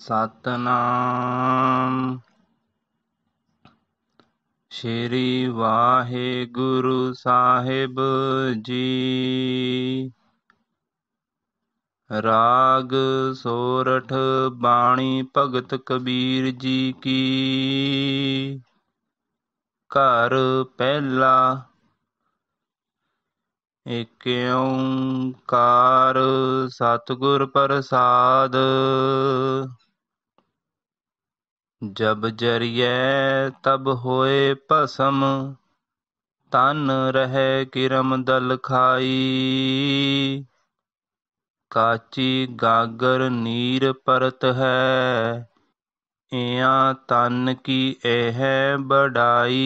ਸਤਨਾਮ ਸ਼੍ਰੀ ਵਾਹਿਗੁਰੂ ਸਾਹਿਬ ਜੀ ਰਾਗ ਸੋਰਠ ਬਾਣੀ ਭਗਤ ਕਬੀਰ ਜੀ ਕੀ ਘਰ ਪਹਿਲਾ ਇਕ ਓੰਕਾਰ ਸਤਿਗੁਰ ਪ੍ਰਸਾਦ ਜਬ ਜਰੀਏ ਤਬ ਹੋਏ ਪਸਮ ਤਨ ਰਹੇ ਕਿਰਮ ਦਲ ਖਾਈ ਕਾਚੀ ਗਾਗਰ ਨੀਰ ਪਰਤ ਹੈ ਇਆ ਤਨ ਕੀ ਇਹ ਬੜਾਈ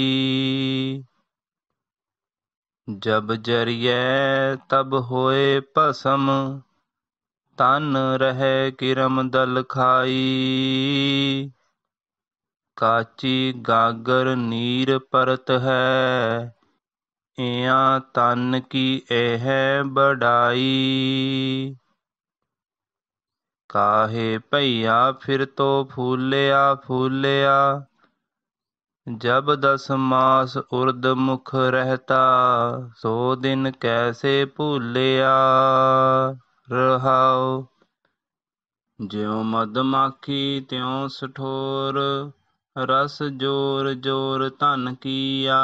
ਜਬ ਜਰੀਏ ਤਬ ਹੋਏ ਪਸਮ ਤਨ ਰਹੇ ਕਿਰਮ ਦਲ ਖਾਈ ਕਾਚੀ ਗਾਗਰ ਨੀਰ ਪਰਤ ਹੈ ਇਆਂ ਤਨ ਕੀ ਇਹ ਬਡਾਈ ਕਾਹੇ ਭਈਆ ਫਿਰ ਤੋ ਫੂਲਿਆ ਫੂਲਿਆ ਜਬ ਦਸ ਮਾਸ ਉਰਦ ਮੁਖ ਰਹਤਾ ਸੋ ਦਿਨ ਕੈਸੇ ਭੂਲਿਆ ਰਹਾਉ ਜਿਉ ਮਦਮਾਖੀ ਤਿਉ ਸਠੋਰ ਰਸ ਜੋਰ ਜੋਰ ਧਨ ਕੀਆ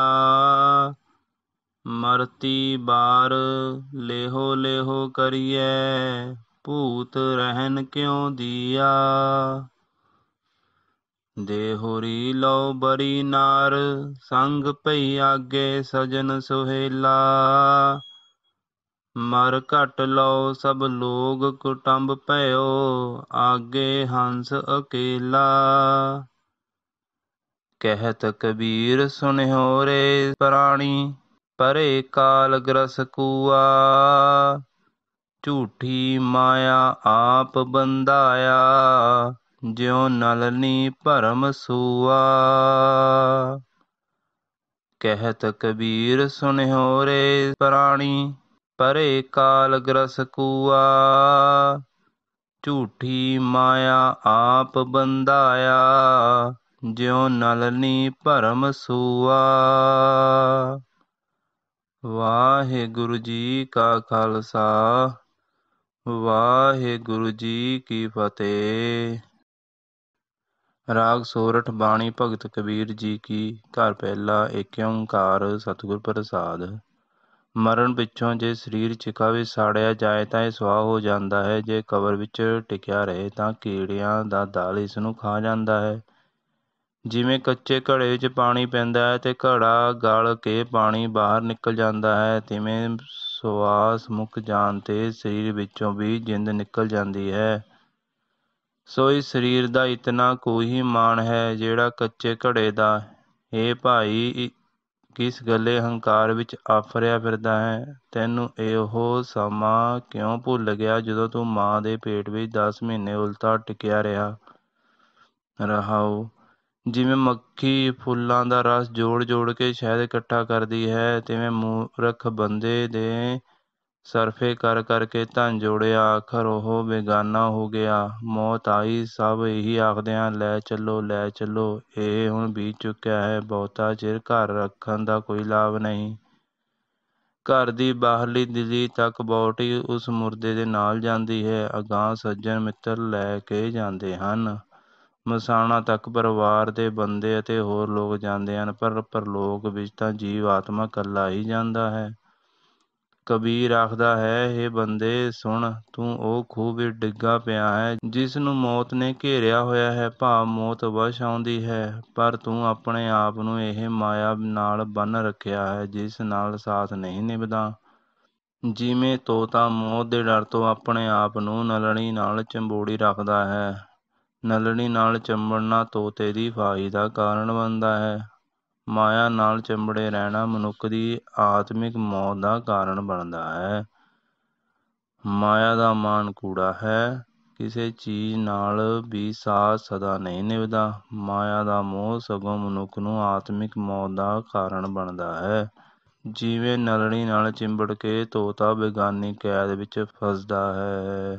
ਮਰਤੀ ਬਾਰ ਲੇਹੋ ਲੇਹੋ ਕਰੀਐ ਭੂਤ ਰਹਿਨ ਕਿਉ ਦੀਆ ਦੇਹੋਰੀ ਲਉ ਬਰੀ ਨਾਰ ਸੰਗ ਪਈ ਆਗੇ ਸਜਨ ਸੁਹੇਲਾ ਮਰ ਘਟ ਲਉ ਸਭ ਲੋਗ ਕੁਟੰਬ ਭਇਓ ਆਗੇ ਹੰਸ ਅਕੇਲਾ ਕਹਿਤ ਕਬੀਰ ਰੇ ਪ੍ਰਾਣੀ ਪਰੇ ਕਾਲ ਗ੍ਰਸ ਕੂਆ ਝੂਠੀ ਮਾਇਆ ਆਪ ਬੰਦਾਇਆ ਜਿਉ ਨਲਨੀ ਭਰਮ ਸੂਆ ਕਹਿਤ ਕਬੀਰ ਰੇ ਪ੍ਰਾਣੀ ਪਰੇ ਕਾਲ ਗ੍ਰਸ ਕੂਆ ਝੂਠੀ ਮਾਇਆ ਆਪ ਬੰਦਾਇਆ ਜਿਉ ਨਲਨੀ ਭਰਮ ਸੂਆ ਵਾਹਿਗੁਰੂ ਜੀ ਕਾ ਖਾਲਸਾ ਵਾਹਿਗੁਰੂ ਜੀ ਕੀ ਫਤਿਹ ਰਾਗ ਸੋਰਠ ਬਾਣੀ ਭਗਤ ਕਬੀਰ ਜੀ ਕੀ ਘਰ ਪਹਿਲਾ ਏਕ ਓੰਕਾਰ ਸਤਿਗੁਰ ਪ੍ਰਸਾਦ ਮਰਨ ਵਿੱਚੋਂ ਜੇ ਸਰੀਰ ਚਿਕਾਵੇ ਸਾੜਿਆ ਜਾਏ ਤਾਂ ਇਹ ਸਵਾਹ ਹੋ ਜਾਂਦਾ ਹੈ ਜੇ ਕਬਰ ਵਿੱਚ ਟਿਕਿਆ ਰਹੇ ਤਾਂ ਕੀੜਿਆਂ ਦਾ ਦਲ ਇਸ ਨੂੰ ਖਾ ਜਾਂਦਾ ਹੈ ਜਿਵੇਂ ਕੱਚੇ ਘੜੇ ਵਿੱਚ ਪਾਣੀ ਪੈਂਦਾ ਹੈ ਤੇ ਘੜਾ ਗਲ ਕੇ ਪਾਣੀ ਬਾਹਰ ਨਿਕਲ ਜਾਂਦਾ ਹੈ ਤਿਵੇਂ ਸਵਾਸ ਮੁੱਕ ਜਾਣ 'ਤੇ ਸਰੀਰ ਵਿੱਚੋਂ ਵੀ ਜਿੰਦ ਨਿਕਲ ਜਾਂਦੀ ਹੈ ਸੋ ਇਸ ਸਰੀਰ ਦਾ ਇਤਨਾ ਕੁ ਹੀ ਮਾਣ ਹੈ ਜਿਹੜਾ ਕੱਚੇ ਘੜੇ ਦਾ ਏ ਭਾਈ ਕਿਸ ਗੱਲੇ ਹੰਕਾਰ ਵਿੱਚ ਆਫਰਿਆ ਫਿਰਦਾ ਹੈ ਤੈਨੂੰ ਇਹੋ ਸਮਾਂ ਕਿਉਂ ਭੁੱਲ ਗਿਆ ਜਦੋਂ ਤੂੰ ਮਾਂ ਦੇ ਪੇਟ ਵਿੱਚ 10 ਮਹੀਨੇ ਉਲਟਾ ਟਿਕਿਆ ਰਿਹਾ ਰਹਾਉ ਜਿਵੇਂ ਮੱਖੀ ਫੁੱਲਾਂ ਦਾ ਰਸ ਜੋੜ ਜੋੜ ਕੇ ਸ਼ਹਿਦ ਇਕੱਠਾ ਕਰਦੀ ਹੈ ਤਿਵੇਂ ਮੂਰਖ ਬੰਦੇ ਦੇ ਸਰਫੇ ਕਰ ਕਰ ਕੇ ਧਨ ਜੋੜਿਆ ਆਖ਼ਰ ਉਹ ਬੇਗਾਨਾ ਹੋ ਗਿਆ ਮੌਤ ਆਈ ਸਭ ਇਹੀ ਆਖਦਿਆਂ ਲੈ ਚੱਲੋ ਲੈ ਚੱਲੋ ਇਹ ਹੁਣ ਬੀਤ ਚੁੱਕਿਆ ਹੈ ਬਹੁਤਾ ਚਿਰ ਘਰ ਰੱਖਣ ਦਾ ਕੋਈ ਲਾਭ ਨਹੀਂ ਘਰ ਦੀ ਬਾਹਰਲੀ ਦਿਲੀ ਤੱਕ ਬਹੁਤੀ ਉਸ ਮੁਰਦੇ ਦੇ ਨਾਲ ਜਾਂਦੀ ਹੈ ਅਗਾਂਹ ਸੱਜਣ ਮਿੱਤਰ ਲੈ ਕੇ ਜਾਂਦੇ ਹਨ ਮਸਾਣਾ ਤੱਕ ਪਰਿਵਾਰ ਦੇ ਬੰਦੇ ਅਤੇ ਹੋਰ ਲੋਕ ਜਾਂਦੇ ਹਨ ਪਰ ਪਰਲੋਕ ਵਿੱਚ ਤਾਂ ਜੀਵ ਆਤਮਾ ਇਕੱਲਾ ਹੀ ਜਾਂਦਾ ਹੈ ਕਬੀਰ ਆਖਦਾ ਹੈ हे ਬੰਦੇ ਸੁਣ ਤੂੰ ਉਹ ਖੂਹ ਵਿੱਚ ਡਿੱਗਾ ਪਿਆ ਹੈ ਜਿਸ ਨੂੰ ਮੌਤ ਨੇ ਘੇਰਿਆ ਹੋਇਆ ਹੈ ਭਾਵ ਮੌਤ ਵਸ਼ ਆਉਂਦੀ ਹੈ ਪਰ ਤੂੰ ਆਪਣੇ ਆਪ ਨੂੰ ਇਹ ਮਾਇਆ ਨਾਲ ਬੰਨ ਰੱਖਿਆ ਹੈ ਜਿਸ ਨਾਲ ਸਾਥ ਨਹੀਂ ਨਿਭਦਾ ਜਿਵੇਂ ਤੋਤਾ ਮੌਤ ਦੇ ਡਰ ਤੋਂ ਆਪਣੇ ਆਪ ਨੂੰ ਨਲਣੀ ਨਾਲ ਚੰਬੋੜੀ ਰੱਖਦਾ ਹੈ ਨਲਣੀ ਨਾਲ ਚਿੰਬੜਨਾ ਤੋਤੇ ਦੀ ਫਾਹੀ ਦਾ ਕਾਰਨ ਬਣਦਾ ਹੈ ਮਾਇਆ ਨਾਲ ਚਿੰਬੜੇ ਰਹਿਣਾ ਮਨੁੱਖ ਦੀ ਆਤਮਿਕ ਮੌਤ ਦਾ ਕਾਰਨ ਬਣਦਾ ਹੈ ਮਾਇਆ ਦਾ ਮਾਨ ਕੂੜਾ ਹੈ ਕਿਸੇ ਚੀਜ਼ ਨਾਲ ਵੀ ਸਾਥ ਸਦਾ ਨਹੀਂ ਨਿਭਦਾ ਮਾਇਆ ਦਾ ਮੋਹ ਸਗੋਂ ਮਨੁੱਖ ਨੂੰ ਆਤਮਿਕ ਮੌਤ ਦਾ ਕਾਰਨ ਬਣਦਾ ਹੈ ਜਿਵੇਂ ਨਲਣੀ ਨਾਲ ਚਿੰਬੜ ਕੇ ਤੋਤਾ ਬੇਗਾਨੀ ਕੈਦ ਵਿੱਚ ਫਸਦਾ ਹੈ